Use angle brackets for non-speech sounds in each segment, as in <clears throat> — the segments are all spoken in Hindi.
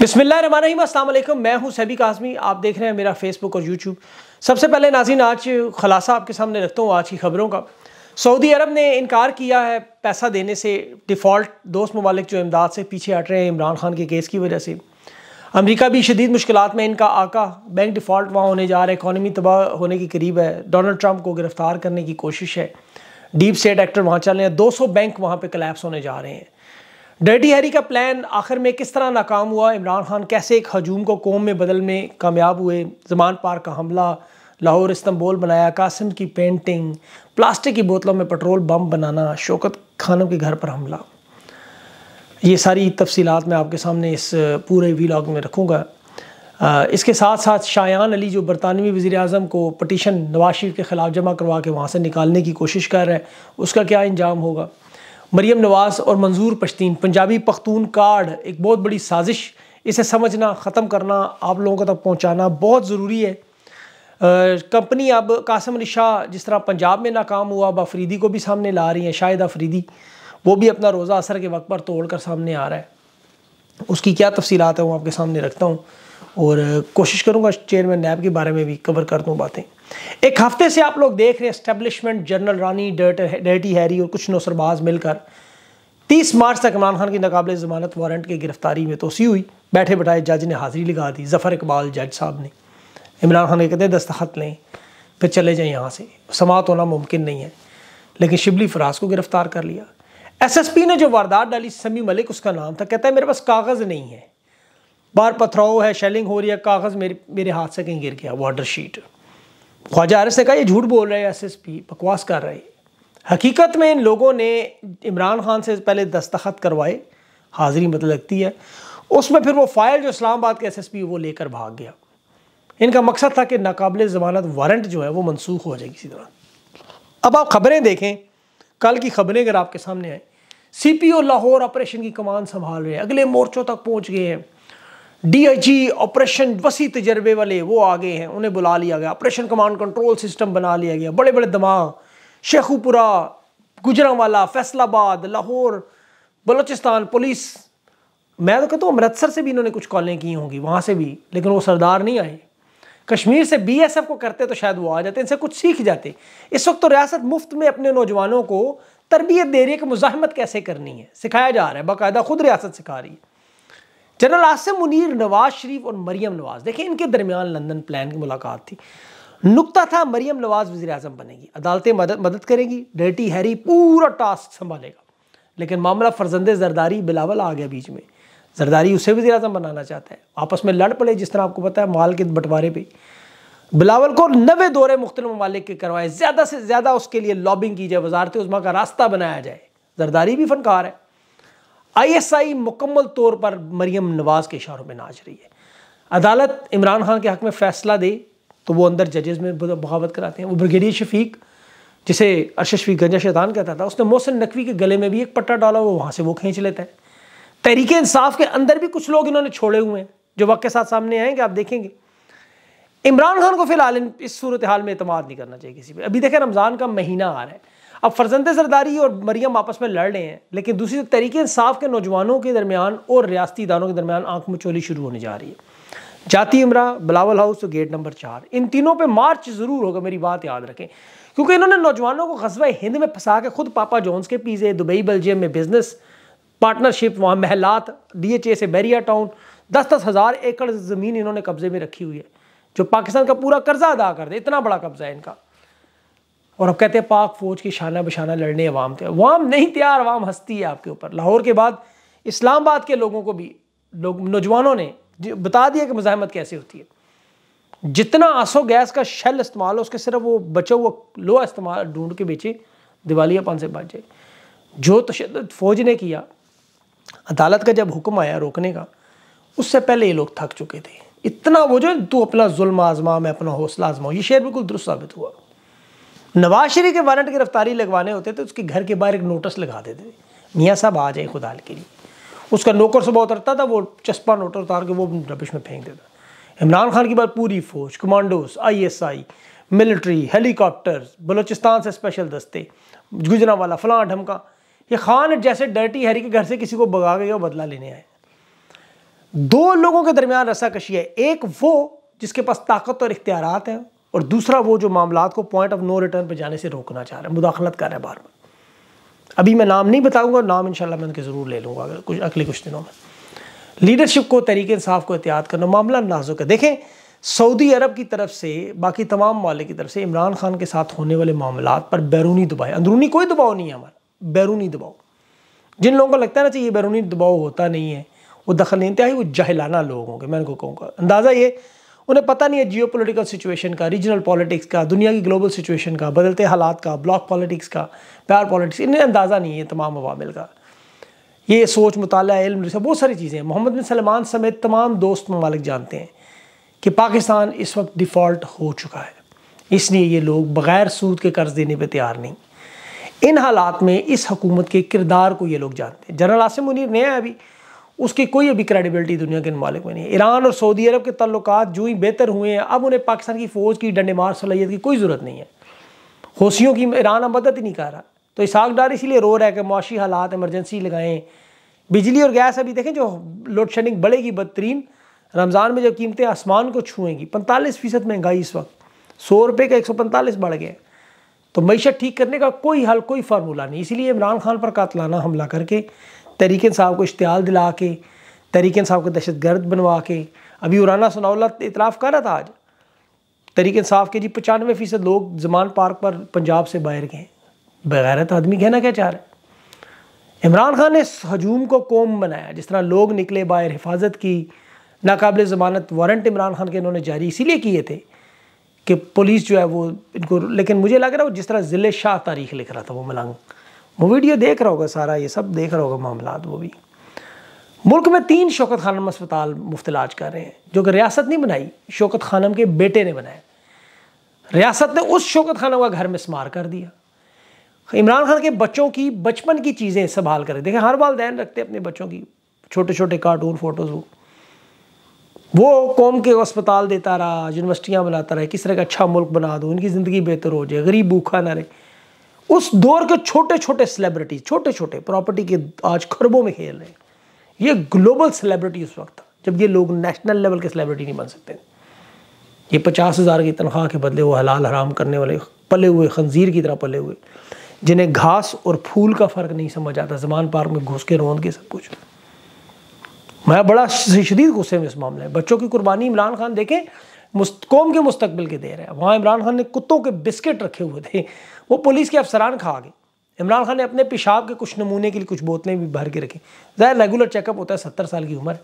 बिसमिल्लाम मैं हूं सैबी काजमी आप देख रहे हैं मेरा फेसबुक और यूट्यूब सबसे पहले नाजीन आज खलासा आपके सामने रखता हूँ आज की खबरों का सऊदी अरब ने इनकार किया है पैसा देने से डिफ़ॉल्ट दोस्त ममालिक जो इमदाद से पीछे हट रहे हैं इमरान खान के केस की वजह से अमरीका भी शदीद मुश्किल में इनका आका बैंक डिफ़ॉल्ट वहाँ होने जा रहा है इकानमी तबाह होने के करीब है डोनल्ड ट्रंप को गिरफ़्तार करने की कोशिश है डीप स्टेट एक्टर वहाँ चल रहे हैं दो सौ बैंक वहाँ पर कलेप्स होने जा रहे हैं डर्टी हैरी का प्लान आखिर में किस तरह नाकाम हुआ इमरान खान कैसे एक हजूम को कौम में बदल में कामयाब हुए जमान पार का हमला लाहौर इस्तंबोल बनाया कासिम की पेंटिंग प्लास्टिक की बोतलों में पेट्रोल बम बनाना शौकत खानों के घर पर हमला ये सारी तफसीलात मैं आपके सामने इस पूरे वीलाग में रखूँगा इसके साथ साथ शायान अली जो बरतानवी वज़ी अजम को पटिशन नवाज शरीफ के ख़िलाफ़ जमा करवा के वहाँ से निकालने की कोशिश कर रहे हैं उसका क्या इंजाम होगा मरियम नवाज और मंजूर पश्तीन पंजाबी पख्तून कार्ड एक बहुत बड़ी साजिश इसे समझना ख़त्म करना आप लोगों तक पहुँचाना बहुत ज़रूरी है कंपनी अब कासम अली शाह जिस तरह पंजाब में नाकाम हुआ अब अफरीदी को भी सामने ला रही हैं शायद अफरीदी वो भी अपना रोज़ा असर के वक्त पर तोड़ कर सामने आ रहा है उसकी क्या तफसीत है वो आपके सामने रखता हूँ और कोशिश करूँगा चेयरमैन नैब के बारे में भी कवर कर दूँ बातें एक हफ्ते से आप लोग देख रहे हैं establishment general Rani dirty Harry और कुछ नौसरबाज मिलकर 30 मार्च तक इमरान खान की नाकबले ज़मानत वारंट की गिरफ्तारी में तोसी हुई बैठे बैठाए जज ने हाज़िरी लगा दी जफ़र इकबाल जज साहब ने इमरान खान के कहते हैं दस्तखत लें फिर चले जाएँ यहाँ से समात होना मुमकिन नहीं है लेकिन शिबली फराज को गिरफ़्तार कर लिया एस एस पी ने जो वारदात डाली समी मलिक उसका नाम था कहता है मेरे पास कागज़ नहीं है बार पथराव है शेलिंग हो रही है कागज़ मेरे मेरे हाथ से कहीं गिर गया वाटर शीट ख्वाजा आरिफ ने कहा ये झूठ बोल रहे हैं एस बकवास कर रहे हकीकत में इन लोगों ने इमरान खान से पहले दस्तखत करवाए हाजिरी मत मतलब लगती है उसमें फिर वो फाइल जो इस्लामाबाद के एस एस पी वो लेकर भाग गया इनका मकसद था कि नाकबले ज़मानत वारंट जो है वो मनसूख हो जाएगी इसी तरह अब आप खबरें देखें कल की खबरें अगर आपके सामने आए C P O Lahore operation की कमान संभाल रहे हैं अगले मोर्चों तक पहुँच गए हैं डीआईजी ऑपरेशन वसी तजर्बे वाले वो आ गए हैं उन्हें बुला लिया गया ऑपरेशन कमांड कंट्रोल सिस्टम बना लिया गया बड़े बड़े दमाग शेखुपुरा गुजरावाला फैसलाबाद लाहौर बलूचिस्तान पुलिस मैं तो कहता हूँ अमृतसर से भी इन्होंने कुछ कॉलें की होंगी वहाँ से भी लेकिन वो सरदार नहीं आए कश्मीर से बी को करते तो शायद वो आ जाते इनसे कुछ सीख जाते इस वक्त तो रियासत मुफ्त में अपने नौजवानों को तरबियत दे रही है कि मुजाहमत कैसे करनी है सिखाया जा रहा है बाकायदा खुद रियासत सिखा रही है जनरल आसिम मुनीर नवाज शरीफ और मरियम नवाज देखें इनके दरमियान लंदन प्लान की मुलाकात थी नुकता था मरियम नवाज वजी अजम बनेगी अदालतें मदद मदद करेंगी डेटी हैरी पूरा टास्क संभालेगा लेकिन मामला फर्जंद जरदारी बिलावल आ गया बीच में जरदारी उसे वजी अजम बनाना चाहता है आपस में लड़ पड़े जिस तरह आपको पता है माल के बंटवारे पर बिलावल को नवे दौरे मुख्त ममालिक के करवाए ज़्यादा से ज़्यादा उसके लिए लॉबिंग की जाए वजारत उजमा का रास्ता बनाया जाए जरदारी भी फनकार है आईएसआई मुकम्मल तौर पर मरियम नवाज के इशारों में नाच रही है अदालत इमरान खान के हक में फैसला दे तो वो अंदर जजेस में बहावत कराते हैं वो ब्रिगेडियर शफीक जिसे अरशफी गंजा शैतान कहता था उसने मोहसिन नकवी के गले में भी एक पट्टा डाला वो वहाँ से वो खींच लेता है तहरीक इंसाफ के अंदर भी कुछ लोग इन्होंने छोड़े हुए हैं जो वक्त के साथ सामने आएंगे आप देखेंगे इमरान खान को फिलहाल इस सूरत हाल में अतमाद नहीं करना चाहिए किसी पर अभी देखें रमज़ान का महीना आ रहा है अब फरजंद सरदारी और मरियम आपस में लड़ रहे हैं लेकिन दूसरी तरीके इंसाफ के नौजवानों के दरमियान और रियाती इदारों के दरमियान आंख मचोली शुरू होने जा रही है जाति इमरा बलावल हाउस और गेट नंबर चार इन तीनों पे मार्च ज़रूर होगा मेरी बात याद रखें क्योंकि इन्होंने नौजवानों को कस्बा हिंद में फंसा के खुद पापा जॉन्स के पीजे दुबई बेल्जियम में बिजनेस पार्टनरशिप वहाँ महलात डी एच ए से बैरिया टाउन दस दस हज़ार एकड़ ज़मीन इन्होंने कब्ज़े में रखी हुई है जो पाकिस्तान का पूरा कर्जा अदा कर दे इतना बड़ा कब्ज़ा है इनका और अब कहते हैं पाक फौज की शाना बशाना लड़ने अवाम थे अवाम नहीं तैयार अवाम हंसती है आपके ऊपर लाहौर के बाद इस्लामाबाद के लोगों को भी लोग नौजवानों ने बता दिया कि मज़ामत कैसे होती है जितना आंसू गैस का शल इस्तेमाल हो उसके सिर्फ वो बचो वो लोहा इस्तेमाल ढूंढ के बेचे दिवालियापन से बच जाए जो तशद फौज ने किया अदालत का जब हुक्म आया रोकने का उससे पहले ये लोग थक चुके थे इतना वो जो तू अपना जुल्म आजमा मैं अपना हौसला आजमाऊँ ये शेर बिल्कुल दुरुस्त साबित हुआ नवाज शरीफ के वारंट गिरफ्तारी लगवाने होते तो उसके घर के बाहर एक नोटिस लगा देते थे मियाँ साहब आ जाए खुदा के लिए उसका नौकर सुबह उतरता था वो चस्पा नोटर उतार के वो रबिश में फेंक देता इमरान खान की बात पूरी फौज S ISI military helicopters Balochistan से स्पेशल दस्ते गुजरा वाला फलां ढमका ये खान जैसे डर्टी हैरी के घर से किसी को भगा के बदला लेने आए दो लोगों के दरमियान रसाकशी है एक वो जिसके पास ताकत और इख्तियार हैं और दूसरा वो जो मामला को पॉइंट ऑफ नो रिटर्न पर जाने से रोकना चाह रहे हैं मुदाखलत कर रहे हैं बार बार अभी मैं नाम नहीं बताऊँगा नाम इंशाल्लाह मैं उनके ज़रूर ले लूँगा अगर कुछ अगले कुछ दिनों में लीडरशिप को तरीके इंसाफ को एहतियात करना मामला नाजुक है देखें सऊदी अरब की तरफ से बाकी तमाम मामले की तरफ से इमरान खान के साथ होने वाले मामला पर बैरूनी दबाए अंदरूनी कोई दबाव नहीं है हमारा बैरूनी दबाव जिन लोगों को लगता है ना चाहिए बैरूनी दबाव होता नहीं है वो दखल नहीं इंतहा वो जहलाना लोग होंगे मैं उनको कहूँगा अंदाज़ा ये उन्हें पता नहीं है जियो पोलिटिकल सिचुएशन का रीजनल पॉलिटिक्स का दुनिया की ग्लोबल सिचुएशन का बदलते हालात का ब्लॉक पॉलिटिक्स का प्यार पॉलिटिक्स इन्हें अंदाज़ा नहीं है तमाम अवामिल का ये सोच मुताल इल्म बहुत सारी चीज़ें मोहम्मद बिन सलमान समेत तमाम दोस्त ममालिक जानते हैं कि पाकिस्तान इस वक्त डिफ़ॉल्ट हो चुका है इसलिए ये लोग बग़ैर सूद के कर्ज़ देने पर तैयार नहीं इन हालात में इस हकूमत के किरदार को ये लोग जानते हैं जनरल आसिम मुनीर नया अभी उसकी कोई अभी क्रेडिबिलिटी दुनिया के मालिक में नहीं है ईरान और सऊदी अरब के तल्लक जो ही बेहतर हुए हैं अब उन्हें पाकिस्तान की फ़ौज की डंडे मार सलाहियत की कोई ज़रूरत नहीं है हौसियों की ईरान अब मदद ही नहीं कर रहा तो इसाक डार इसीलिए रो रहा है कि मुआशी हालात एमरजेंसी लगाएं बिजली और गैस अभी देखें जो लोड शेडिंग बढ़ेगी बदतरीन रमज़ान में जब कीमतें आसमान को छूएंगी पैंतालीस फ़ीसद महंगाई इस वक्त सौ रुपये का एक सौ पैंतालीस बढ़ गए तो मीशत ठीक करने का कोई हल कोई फार्मूला नहीं इसीलिए इमरान खान पर कातलाना हमला करके तरीक साहब को इश्तहाल दिला के तरीक साहब को दहशत गर्द बनवा के अभी उराना सनाउल्ला इतराफ़ कर रहा था आज तरीक साहब के जी पचानवे फ़ीसद लोग जमान पार्क पर पंजाब से बाहर गए बगैरत आदमी कहना क्या चाह रहे इमरान खान ने हजूम को कौम बनाया जिस तरह लोग निकले बाहर हिफाजत की नाकबले ज़मानत वारंट इमरान खान के इन्होंने जारी इसीलिए किए थे कि पुलिस जो है वो इनको लेकिन मुझे लग रहा है वो जिस तरह ज़िले शाह तारीख लिख रहा था वो मलंग वो वीडियो देख रहा होगा सारा ये सब देख रहा होगा मामला वो भी मुल्क में तीन शौकत खानम अस्पताल मुफ्त इलाज कर रहे हैं जो कि रियासत नहीं बनाई शौकत खानम के बेटे ने बनाया रियासत ने उस शौकत खानम का घर में स्मार कर दिया इमरान खान के बच्चों की बचपन की चीज़ें संभाल कर देखें हर बाल दैन रखते अपने बच्चों की छोटे छोटे कार्टून फ़ोटोज़ वो वो कौम के अस्पताल देता रहा यूनिवर्सिटियाँ बनाता रहा किस तरह का अच्छा मुल्क बना दो उनकी ज़िंदगी बेहतर हो जाए गरीब भूखा ना रहे उस दौर के छोटे छोटे सेलिब्रिटीज छोटे छोटे प्रॉपर्टी के आज खरबों में खेल रहे हैं ये ग्लोबल सेलिब्रिटी उस वक्त था जब ये लोग नेशनल लेवल के सेलिब्रिटी नहीं बन सकते ये पचास हज़ार की तनख्वाह के बदले वो हलाल हराम करने वाले पले हुए खंजीर की तरह पले हुए जिन्हें घास और फूल का फ़र्क नहीं समझ आता जमान पार्क में घुस के रोंद के सब कुछ मैं बड़ा शदीद गुस्से में इस मामले में बच्चों की कुर्बानी इमरान खान देखें कौम के मुस्तबिल के दे रहे हैं वहाँ इमरान खान ने कुत्तों के बिस्किट रखे हुए थे वो पुलिस के अफसरान खा गए इमरान खान ने अपने पेशाब के कुछ नमूने के लिए कुछ बोतलें भी भर के रखी ज़ाहिर रेगुलर चेकअप होता है सत्तर साल की उम्र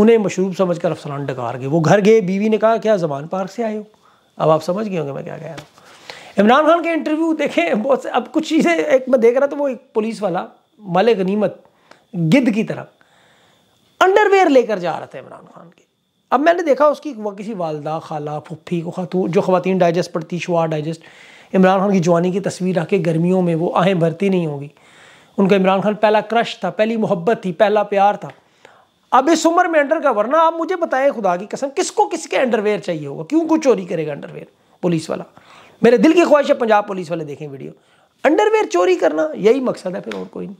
उन्हें मशरूब समझ कर अफसरान डकार गए वो घर गए बीवी ने कहा क्या जबान पार्क से आए हो अब आप समझ गए होंगे मैं क्या कह रहा हूँ इमरान खान के इंटरव्यू देखें बहुत से अब कुछ चीज़ें एक मैं देख रहा था वो एक पुलिस वाला मलिक नीमत गिद्ध की तरह अंडरवेयर लेकर जा रहे थे इमरान खान के अब मैंने देखा उसकी किसी वालदा खाला फुफ्फी को खातू जो खातन डाइजेस्ट पड़ती शुआ डाइजेस्ट इमरान खान की जवानी की तस्वीर आके गर्मियों में वो आहें भरती नहीं होगी उनका इमरान खान पहला क्रश था पहली मोहब्बत थी पहला प्यार था अब इस उम्र में अंडर का वरना आप मुझे बताएं खुदा की कसम किसको किसके अंडरवेयर चाहिए होगा क्यों कुछ चोरी करेगा अंडरवेयर पुलिस वाला मेरे दिल की ख्वाहिश है पंजाब पुलिस वाले देखें वीडियो अंडरवेयर चोरी करना यही मकसद है फिर और कोई नहीं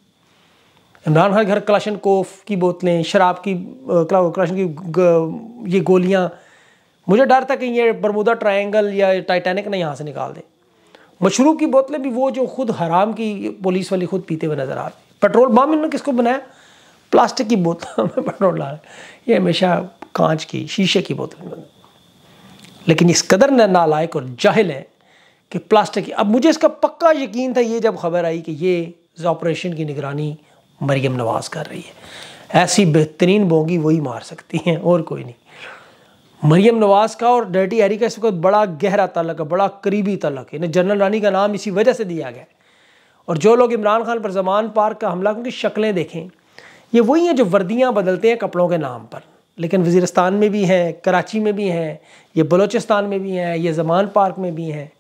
इमरान खान घर कलाशन कोफ की बोतलें शराब की कलाशन की ये गोलियाँ मुझे डर था कि ये बरमुदा ट्रायंगल या टाइटैनिक ना यहाँ से निकाल दें मशरूब की बोतलें भी वो जो खुद हराम की पुलिस वाली खुद पीते हुए नज़र आ रही पेट्रोल बम इन्होंने किसको बनाया प्लास्टिक की बोतल में पेट्रोल डाल ये हमेशा कांच की शीशे की बोतल में लेकिन इस कदर नालायक और जाहिल है कि प्लास्टिक की अब मुझे इसका पक्का यकीन था ये जब खबर आई कि ये ऑपरेशन की निगरानी मरियम नवाज कर रही है ऐसी बेहतरीन बोंगी वही मार सकती हैं और कोई नहीं मरियम नवाज का और डर्टी हैरी का इस वक्त बड़ा गहरा तलक है बड़ा करीबी तलक है इन्हें जनरल रानी का नाम इसी वजह से दिया गया है और जो लोग इमरान खान पर जमान पार्क का हमला उनकी शक्लें देखें ये वही हैं जो वर्दियाँ बदलते हैं कपड़ों के नाम पर लेकिन वजीरस्तान में भी हैं कराची में भी हैं ये बलोचिस्तान में भी हैं ये जमान पार्क में भी हैं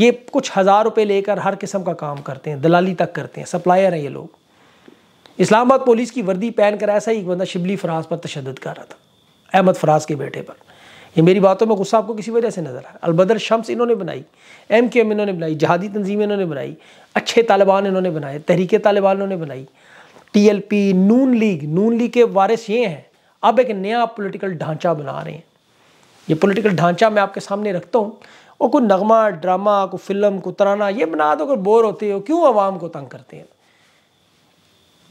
ये कुछ हज़ार रुपये लेकर हर किस्म का काम करते हैं दलाली तक करते हैं सप्लायर हैं ये लोग इस्लामाबाद पुलिस की वर्दी पहन कर ऐसा ही एक बंदा शिबली फराज पर तशद कर रहा था अहमद फराज के बेटे पर ये मेरी बातों में गुस्सा आपको किसी वजह से नज़र आया अलबदर शम्स इन्होंने बनाई एम के एम इन्होंने बनाई जहादी तंजीम इन्होंने बनाई अच्छे तालिबान इन्होंने बनाए तहरीक तालिबान इन्होंने बनाई T L P Noon league Noon league के वारिस ये हैं अब एक नया पोलिटिकल ढांचा बना रहे हैं ये पोलिटिकल ढांचा मैं आपके सामने रखता हूँ और कोई नगमा ड्रामा को फिल्म को तराना ये बना दो अगर बोर होते हो क्यों आवाम को तंग करते हैं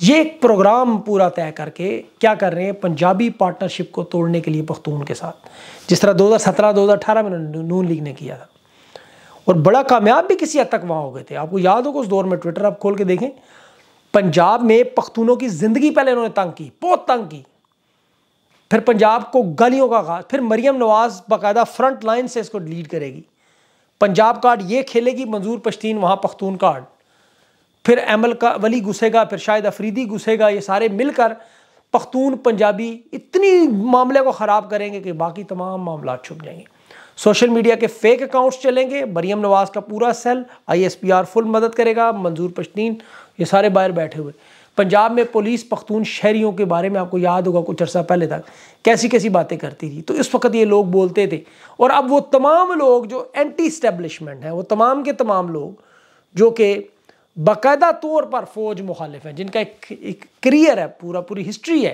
ये एक प्रोग्राम पूरा तय करके क्या कर रहे हैं पंजाबी पार्टनरशिप को तोड़ने के लिए पख्तून के साथ जिस तरह 2017-2018 में नून लीग ने किया था और बड़ा कामयाब भी किसी हद तक वहाँ हो गए थे आपको याद होगा उस दौर में ट्विटर आप खोल के देखें पंजाब में पख्तूनों की ज़िंदगी पहले उन्होंने तंग की बहुत तंग की फिर पंजाब को गलियों का घास फिर मरीम नवाज़ बाकायदा फ्रंट लाइन से इसको लीड करेगी पंजाब कार्ड ये खेलेगी मंजूर पश्तीन वहाँ पख्तून कार्ड फिर अमल का वली घुसेगा फिर शायद अफरीदी घुसेगा ये सारे मिलकर पख्तून पंजाबी इतनी मामले को ख़राब करेंगे कि बाकी तमाम मामला छुप जाएंगे सोशल मीडिया के फेक अकाउंट्स चलेंगे मरीम नवाज का पूरा सेल आईएसपीआर फुल मदद करेगा मंजूर पश्तीन ये सारे बाहर बैठे हुए पंजाब में पुलिस पख्तून शहरीों के बारे में आपको याद होगा कुछ अर्सा पहले तक कैसी कैसी बातें करती थी तो इस वक्त ये लोग बोलते थे और अब वो तमाम लोग जो एंटी स्टैब्लिशमेंट हैं वो तमाम के तमाम लोग जो कि बाकायदा तौर पर फौज मुखालिफ है जिनका एक, एक करियर है पूरा पूरी हिस्ट्री है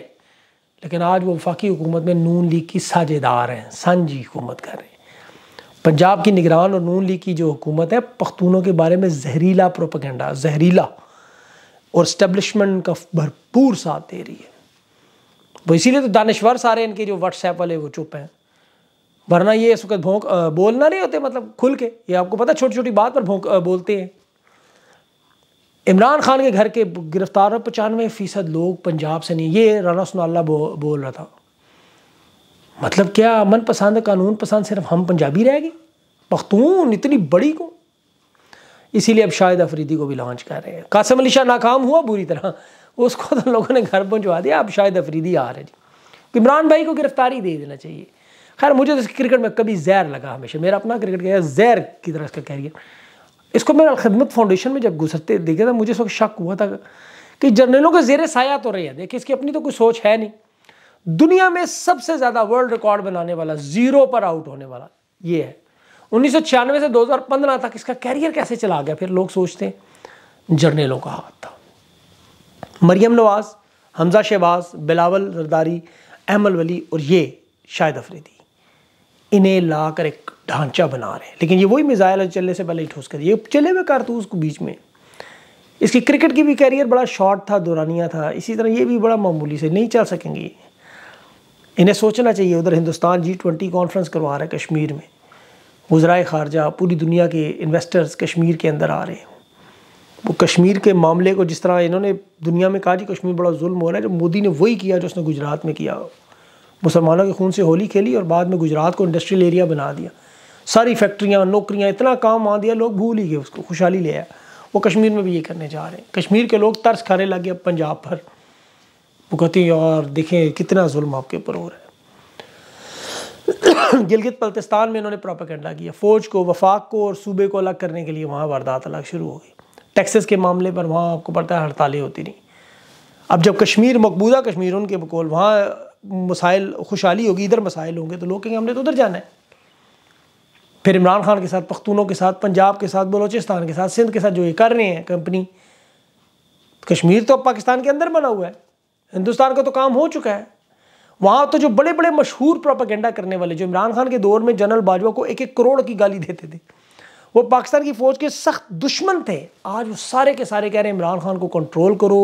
लेकिन आज वो वफाकी हुकूमत में नून लीग की साझेदार हैं सांझी हुकूमत कर रहे हैं पंजाब की निगरान और नून लीग की जो हुकूमत है पख्तूनों के बारे में जहरीला प्रोपगेंडा जहरीला और इस्टबलिशमेंट का भरपूर साथ दे रही है वो इसीलिए तो दानश्वर सारे इनके जो व्हाट्सएप वाले वो चुप हैं वरना ये इस वक्त भोंक बोलना नहीं होते मतलब खुल के ये आपको पता छोटी छोटी बात पर भोंक बोलते हैं इमरान खान के घर के गिरफ्तार और पचानवे फ़ीसद लोग पंजाब से नहीं ये राना सुनाला बो, बोल रहा था मतलब क्या मन पसंद कानून पसंद सिर्फ हम पंजाबी रह गए पख्तून इतनी बड़ी को इसीलिए अब शाहिद अफरीदी को भी लॉन्च कर रहे हैं कासम अली शाह नाकाम हुआ बुरी तरह उसको तो लोगों ने घर पहुंचवा दिया अब शाहिद अफरीदी आ रहे जी इमरान भाई को गिरफ्तारी दे देना चाहिए खैर मुझे तो क्रिकेट में कभी जहर लगा हमेशा मेरा अपना क्रिकेट गया जहर की तरह इसका कैरियर इसको मैं अलखदमत फाउंडेशन में जब गुजरते देखा था तो मुझे शक हुआ था कि जर्नलों के जेर साया तो रहे हैं देखिए इसकी अपनी तो कोई सोच है नहीं दुनिया में सबसे ज़्यादा वर्ल्ड रिकॉर्ड बनाने वाला ज़ीरो पर आउट होने वाला ये है उन्नीस से 2015 तक इसका कैरियर कैसे चला गया फिर लोग सोचते हैं जर्नलों का हाथ था मरियम नवाज़ हमजा शहबाज बिलावल जरदारी अहमल वली और ये शाहिद अफरीदी इन्हें ला कर एक ढांचा बना रहे हैं लेकिन ये वही मिज़ाइल चलने से पहले ही ठोस कर ये चले हुए कारतूस को बीच में इसकी क्रिकेट की भी कैरियर बड़ा शॉर्ट था दौरानिया था इसी तरह ये भी बड़ा मामूली से नहीं चल सकेंगे इन्हें सोचना चाहिए उधर हिंदुस्तान जी ट्वेंटी कॉन्फ्रेंस करवा रहा है कश्मीर में वज्राए खारजा पूरी दुनिया के इन्वेस्टर्स कश्मीर के अंदर आ रहे हैं वो कश्मीर के मामले को जिस तरह इन्होंने दुनिया में कहा कि कश्मीर बड़ा जुल्म हो रहा है जब मोदी ने वही किया जो उसने गुजरात में किया मुसलमानों के खून से होली खेली और बाद में गुजरात को इंडस्ट्रियल एरिया बना दिया सारी फैक्ट्रियाँ नौकरियाँ इतना काम आ दिया लोग भूल ही गए उसको खुशहाली ले आया वो कश्मीर में भी ये करने जा रहे हैं कश्मीर के लोग तर्स खाने लग गए पंजाब पर वो कहते हैं देखें कितना जुल्म आपके ऊपर हो रहा है <coughs> गिलगित बल्तिस्तान में इन्होंने प्रोपागेंडा किया फ़ौज को वफाक को और सूबे को अलग करने के लिए वहाँ वारदात अलग शुरू हो गई टैक्सेस के मामले पर वहाँ आपको पता है हड़तालें होती रहीं अब जब कश्मीर मकबूदा कश्मीर उनके बकौल वहाँ मसाइल खुशहाली होगी इधर मसाइल होंगे तो लोग कहेंगे हमने तो उधर जाना है फिर इमरान खान के साथ पख्तूनों के साथ पंजाब के साथ बलोचिस्तान के साथ सिंध के साथ जो ये कर रहे हैं कंपनी कश्मीर तो पाकिस्तान के अंदर बना हुआ है हिंदुस्तान का तो काम हो चुका है वहाँ तो जो बड़े बड़े मशहूर प्रोपागेंडा करने वाले जो इमरान खान के दौर में जनरल बाजवा को एक एक करोड़ की गाली देते थे वो पाकिस्तान की फ़ौज के सख्त दुश्मन थे आज वो सारे के सारे कह रहे हैं इमरान खान को कंट्रोल करो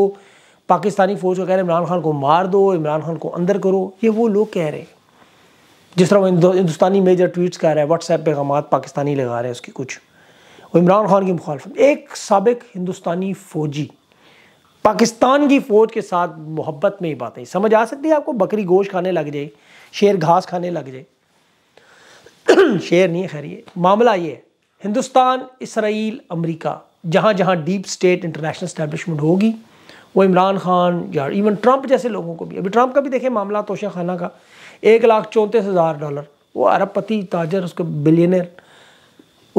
पाकिस्तानी फ़ौज का कह रहे हैं इमरान खान को मार दो इमरान खान को अंदर करो ये वो लोग कह रहे हैं जिस तरह वो हिंदुस्तानी मेजर ट्वीट्स कह रहे हैं व्हाट्सएप पैगाम पाकिस्तानी लगा रहे हैं उसकी कुछ और इमरान खान की मुखालफत एक सबक हिंदुस्तानी फ़ौजी पाकिस्तान की फ़ौज के साथ मोहब्बत में ही बातें समझ आ सकती है आपको बकरी गोश खाने लग जाए शेर घास खाने लग जाए <clears throat> शेर नहीं है खैर ये मामला ये है हिंदुस्तान इसराइल अमरीका जहाँ जहाँ डीप स्टेट इंटरनेशनल स्टैब्लिशमेंट होगी वो इमरान खान या इवन ट्रंप जैसे लोगों को भी अभी ट्रंप का भी देखें मामला तोशा खाना का एक लाख चौंतीस हज़ार डॉलर वो अरबपति ताजर उसके बिलियनर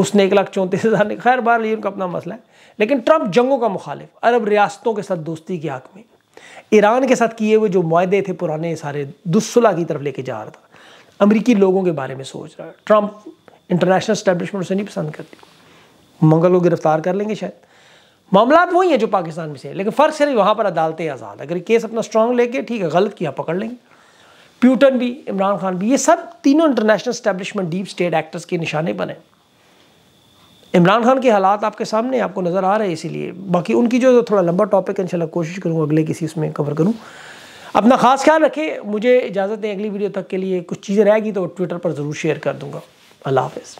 उसने एक लाख चौंतीस हज़ार खैर बार ये उनका अपना मसला है लेकिन ट्रंप जंगों का मुखालिफ अरब रियासतों के साथ दोस्ती की आग में ईरान के साथ किए हुए जो माहे थे पुराने सारे दुस्सुला की तरफ लेके जा रहा था अमरीकी लोगों के बारे में सोच रहा है ट्रंप इंटरनेशनल स्टैब्लिशमेंट उसे नहीं पसंद करती मंगल को गिरफ्तार कर लेंगे शायद मामला वही है जो पाकिस्तान में से लेकिन फ़र्क सिर्फ वहाँ पर अदालतें आज़ाद अगर केस अपना स्ट्रॉन्ग लेके ठीक है गलत किया पकड़ लेंगे प्यूटन भी इमरान खान भी ये सब तीनों international establishment deep state actors के निशाने बने इमरान खान के हालात आपके सामने आपको नज़र आ रहे हैं इसीलिए बाकी उनकी जो थोड़ा लंबा टॉपिक है इनशाला कोशिश करूँगा अगले किसी उसमें कवर करूँ अपना ख़ास ख्याल रखें मुझे इजाज़त दें अगली वीडियो तक के लिए कुछ चीज़ें रहेगी तो ट्विटर पर ज़रूर शेयर कर दूँगा अल्लाह हाफ़